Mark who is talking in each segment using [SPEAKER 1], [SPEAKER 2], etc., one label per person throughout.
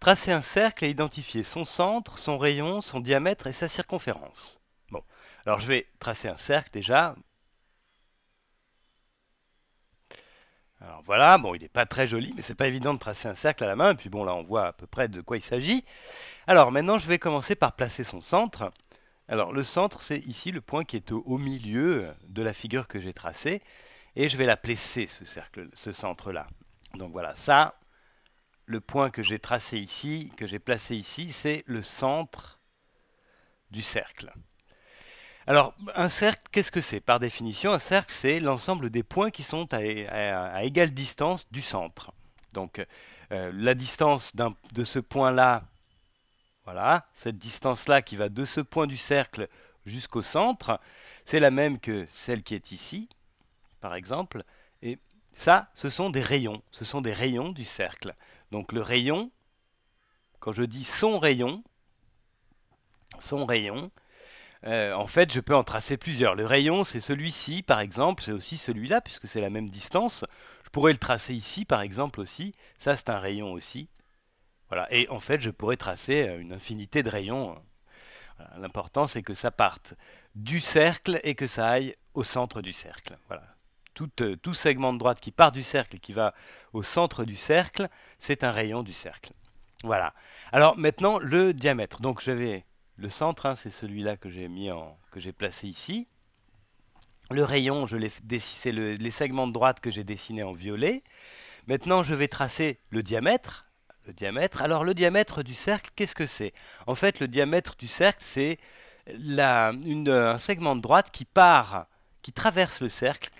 [SPEAKER 1] Tracer un cercle et identifier son centre, son rayon, son diamètre et sa circonférence. Bon, alors je vais tracer un cercle déjà. Alors voilà, bon il n'est pas très joli, mais c'est pas évident de tracer un cercle à la main, puis bon là on voit à peu près de quoi il s'agit. Alors maintenant je vais commencer par placer son centre. Alors le centre c'est ici le point qui est au, milieu de la figure que j'ai tracée, et je vais la placer, ce cercle, ce centre là. Donc voilà, ça le point que j'ai tracé ici, que j'ai placé ici, c'est le centre du cercle. Alors, un cercle, qu'est-ce que c'est Par définition, un cercle, c'est l'ensemble des points qui sont à, égale distance du centre. Donc, euh, la distance de ce point-là, voilà, cette distance-là qui va de ce point du cercle jusqu'au centre, c'est la même que celle qui est ici, par exemple. Et ça, ce sont des rayons, ce sont des rayons du cercle. Donc le rayon, quand je dis son rayon, son rayon, euh, en fait, je peux en tracer plusieurs. Le rayon, c'est celui-ci, par exemple, c'est aussi celui-là, puisque c'est la même distance. Je pourrais le tracer ici, par exemple, aussi. Ça, c'est un rayon aussi. Voilà. Et en fait, je pourrais tracer euh, une infinité de rayons. L'important, c'est que ça parte du cercle et que ça aille au centre du cercle. Voilà. Euh, tout, segment de droite qui part du cercle et qui va au centre du cercle, c'est un rayon du cercle. Voilà. Alors maintenant, le diamètre. Donc vais le centre, hein, c'est celui-là que j'ai mis en, que j'ai placé ici. Le rayon, c'est les segments de droite que j'ai dessinés en violet. Maintenant, je vais tracer le diamètre. Le diamètre. Alors le diamètre du cercle, qu'est-ce que c'est En fait, le diamètre du cercle, c'est un segment de droite qui part, qui traverse le cercle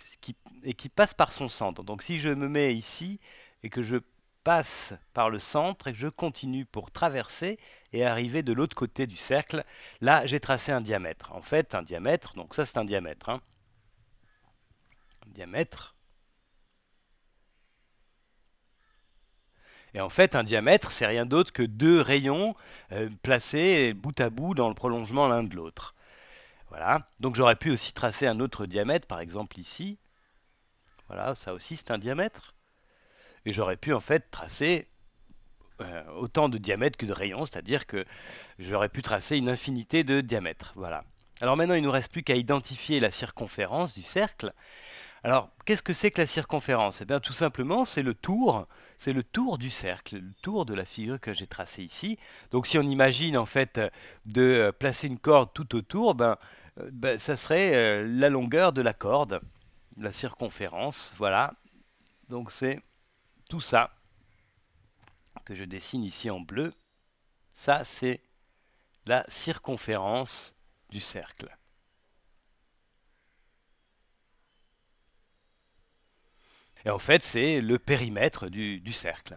[SPEAKER 1] et qui passe par son centre. Donc si je me mets ici et que je passe par le centre et que je continue pour traverser et arriver de l'autre côté du cercle. Là, j'ai tracé un diamètre. En fait, un diamètre, donc ça c'est un diamètre. Hein. Un diamètre. Et en fait, un diamètre, c'est rien d'autre que deux rayons euh, placés bout à bout dans le prolongement l'un de l'autre. Voilà. Donc j'aurais pu aussi tracer un autre diamètre, par exemple ici. Voilà, ça aussi c'est un diamètre. Et j'aurais pu en fait tracer euh, autant de diamètres que de rayons, c'est-à-dire que j'aurais pu tracer une infinité de diamètres. Voilà. Alors maintenant, il ne nous reste plus qu'à identifier la circonférence du cercle. Alors, qu'est-ce que c'est que la circonférence Eh bien, tout simplement, c'est le tour, c'est le tour du cercle, le tour de la figure que j'ai tracée ici. Donc, si on imagine, en fait, de euh, placer une corde tout autour, ben, euh, ben ça serait la longueur de la corde la circonférence, voilà. Donc c'est tout ça que je dessine ici en bleu. Ça, c'est la circonférence du cercle. Et en fait, c'est le périmètre du, cercle.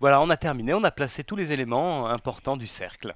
[SPEAKER 1] Voilà, on a terminé, on a placé tous les éléments importants du cercle.